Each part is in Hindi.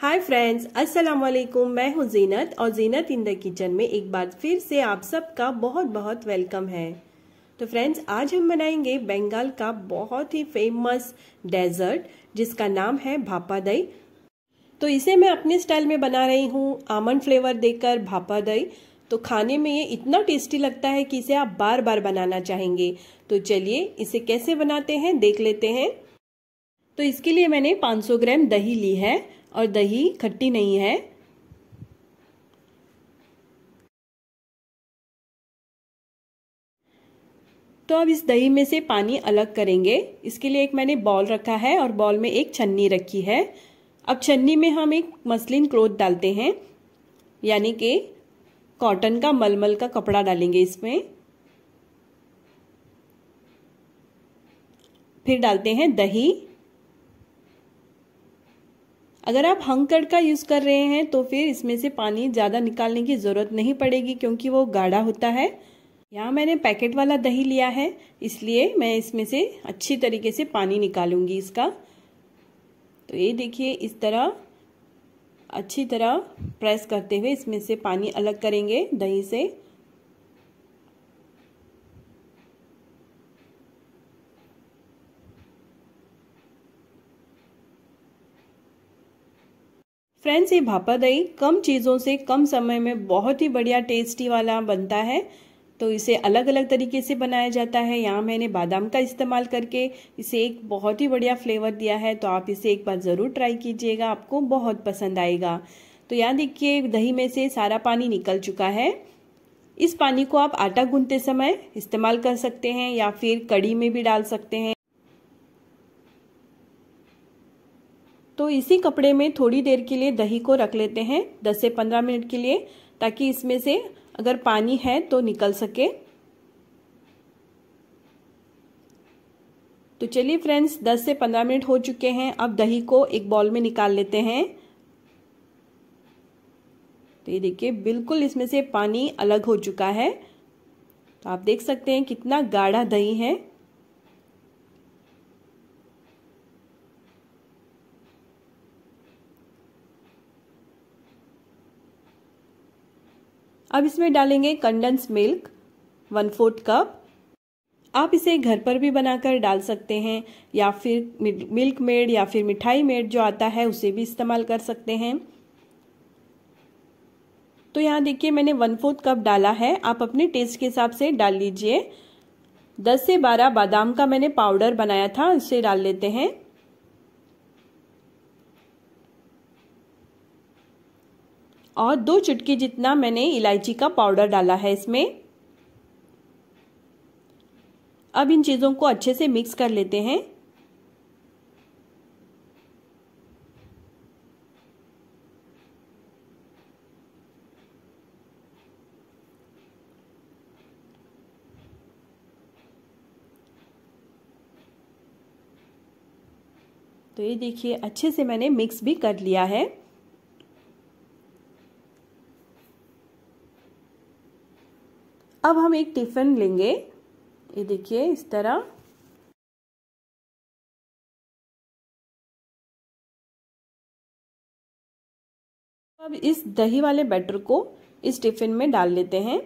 हाय फ्रेंड्स अस्सलाम वालेकुम मैं हूँ जीनत और जीनत इन द किचन में एक बार फिर से आप सबका बहुत बहुत वेलकम है तो फ्रेंड्स आज हम बनाएंगे बंगाल का बहुत ही फेमस डेजर्ट जिसका नाम है भापा दही तो इसे मैं अपने स्टाइल में बना रही हूँ आमंड फ्लेवर देकर भापा दही तो खाने में ये इतना टेस्टी लगता है कि इसे आप बार बार बनाना चाहेंगे तो चलिए इसे कैसे बनाते हैं देख लेते हैं तो इसके लिए मैंने 500 ग्राम दही ली है और दही खट्टी नहीं है तो अब इस दही में से पानी अलग करेंगे इसके लिए एक मैंने बॉल रखा है और बॉल में एक छन्नी रखी है अब छन्नी में हम एक मसलिन क्लोथ डालते हैं यानी कि कॉटन का मलमल का कपड़ा डालेंगे इसमें फिर डालते हैं दही अगर आप हंकड़ का यूज़ कर रहे हैं तो फिर इसमें से पानी ज़्यादा निकालने की ज़रूरत नहीं पड़ेगी क्योंकि वो गाढ़ा होता है यहाँ मैंने पैकेट वाला दही लिया है इसलिए मैं इसमें से अच्छी तरीके से पानी निकालूंगी इसका तो ये देखिए इस तरह अच्छी तरह प्रेस करते हुए इसमें से पानी अलग करेंगे दही से फ्रेंड्स ये भापा दही कम चीज़ों से कम समय में बहुत ही बढ़िया टेस्टी वाला बनता है तो इसे अलग अलग तरीके से बनाया जाता है यहाँ मैंने बादाम का इस्तेमाल करके इसे एक बहुत ही बढ़िया फ्लेवर दिया है तो आप इसे एक बार ज़रूर ट्राई कीजिएगा आपको बहुत पसंद आएगा तो यहाँ देखिए दही में से सारा पानी निकल चुका है इस पानी को आप आटा गूंथते समय इस्तेमाल कर सकते हैं या फिर कड़ी में भी डाल सकते हैं तो इसी कपड़े में थोड़ी देर के लिए दही को रख लेते हैं 10 से 15 मिनट के लिए ताकि इसमें से अगर पानी है तो निकल सके तो चलिए फ्रेंड्स 10 से 15 मिनट हो चुके हैं अब दही को एक बॉल में निकाल लेते हैं तो ये देखिए बिल्कुल इसमें से पानी अलग हो चुका है तो आप देख सकते हैं कितना गाढ़ा दही है अब इसमें डालेंगे condense milk one fourth cup आप इसे घर पर भी बनाकर डाल सकते हैं या फिर मिल्क मेड या फिर मिठाई मेड जो आता है उसे भी इस्तेमाल कर सकते हैं तो यहाँ देखिए मैंने वन फोर्थ कप डाला है आप अपने टेस्ट के हिसाब से डाल लीजिए 10 से 12 बादाम का मैंने पाउडर बनाया था उसे डाल लेते हैं और दो चुटकी जितना मैंने इलायची का पाउडर डाला है इसमें अब इन चीज़ों को अच्छे से मिक्स कर लेते हैं तो ये देखिए अच्छे से मैंने मिक्स भी कर लिया है अब हम एक टिफ़िन लेंगे ये देखिए इस तरह अब इस दही वाले बैटर को इस टिफ़िन में डाल लेते हैं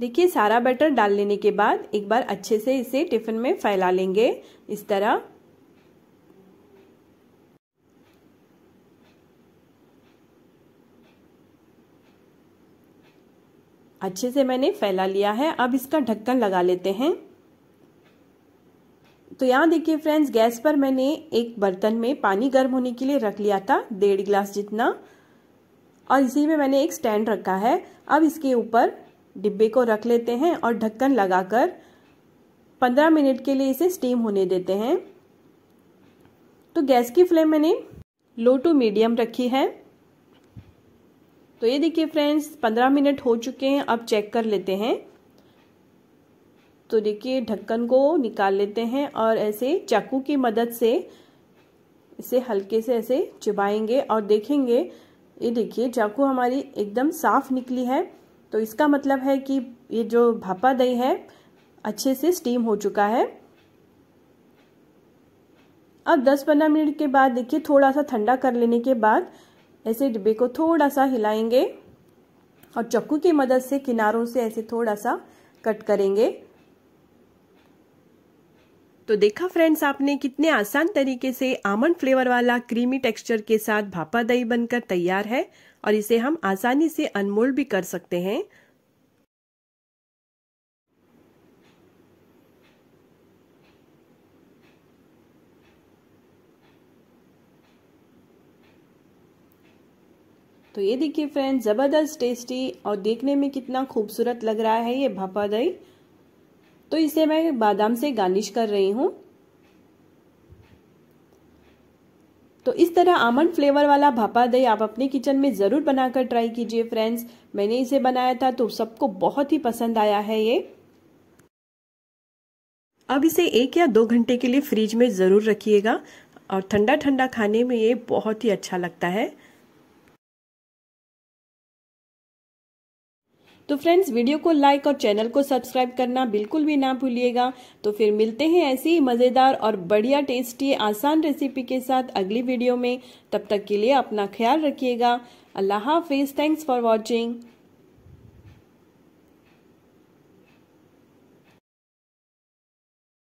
देखिए सारा बैटर डाल लेने के बाद एक बार अच्छे से इसे टिफ़िन में फैला लेंगे इस तरह अच्छे से मैंने फैला लिया है अब इसका ढक्कन लगा लेते हैं तो यहाँ देखिए फ्रेंड्स गैस पर मैंने एक बर्तन में पानी गर्म होने के लिए रख लिया था डेढ़ गिलास जितना और इसी में मैंने एक स्टैंड रखा है अब इसके ऊपर डिब्बे को रख लेते हैं और ढक्कन लगाकर 15 मिनट के लिए इसे स्टीम होने देते हैं तो गैस की फ्लेम मैंने लो टू मीडियम रखी है तो ये देखिए फ्रेंड्स पंद्रह मिनट हो चुके हैं अब चेक कर लेते हैं तो देखिए ढक्कन को निकाल लेते हैं और ऐसे चाकू की मदद से इसे हल्के से ऐसे चुबाएंगे और देखेंगे ये देखिए चाकू हमारी एकदम साफ निकली है तो इसका मतलब है कि ये जो भापा दही है अच्छे से स्टीम हो चुका है अब 10-15 मिनट के बाद देखिए थोड़ा सा ठंडा कर लेने के बाद ऐसे डिब्बे को थोड़ा सा हिलाएंगे और चक्कू की मदद से किनारों से ऐसे थोड़ा सा कट करेंगे तो देखा फ्रेंड्स आपने कितने आसान तरीके से आमंड फ्लेवर वाला क्रीमी टेक्सचर के साथ भापा दही बनकर तैयार है और इसे हम आसानी से अनमोल्ड भी कर सकते हैं तो ये देखिए फ्रेंड्स ज़बरदस्त टेस्टी और देखने में कितना खूबसूरत लग रहा है ये भापा दही तो इसे मैं बादाम से गार्निश कर रही हूं तो इस तरह आमंड फ्लेवर वाला भापा दही आप अपने किचन में ज़रूर बनाकर ट्राई कीजिए फ्रेंड्स मैंने इसे बनाया था तो सबको बहुत ही पसंद आया है ये अब इसे एक या दो घंटे के लिए फ्रिज में ज़रूर रखिएगा और ठंडा ठंडा खाने में ये बहुत ही अच्छा लगता है तो फ्रेंड्स वीडियो को लाइक और चैनल को सब्सक्राइब करना बिल्कुल भी ना भूलिएगा तो फिर मिलते हैं ऐसी ही मज़ेदार और बढ़िया टेस्टी आसान रेसिपी के साथ अगली वीडियो में तब तक के लिए अपना ख्याल रखिएगा अल्लाह हाफिज़ थैंक्स फॉर वॉचिंग